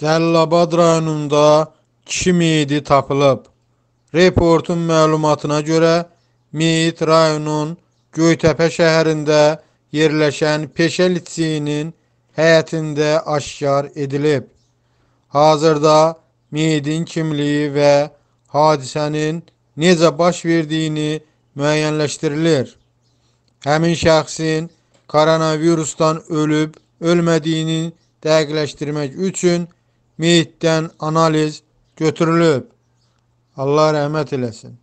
Cəllabad rayonunda kişi meyidi tapılıb. Reportun məlumatına görə meyit rayonun Göytəpə şəhərində yerləşən Peşə litseyinin həyətində aşkar edilib. Hazırda meyidin kimliyi və hadisənin necə baş verdiyini müəyyənləşdirilir. Həmin şəxsin koronavirusdan ölüb-ölmədiyini dəqiqləşdirmək üçün meyitdən analiz götürülüb. Allah rəhmət eləsin.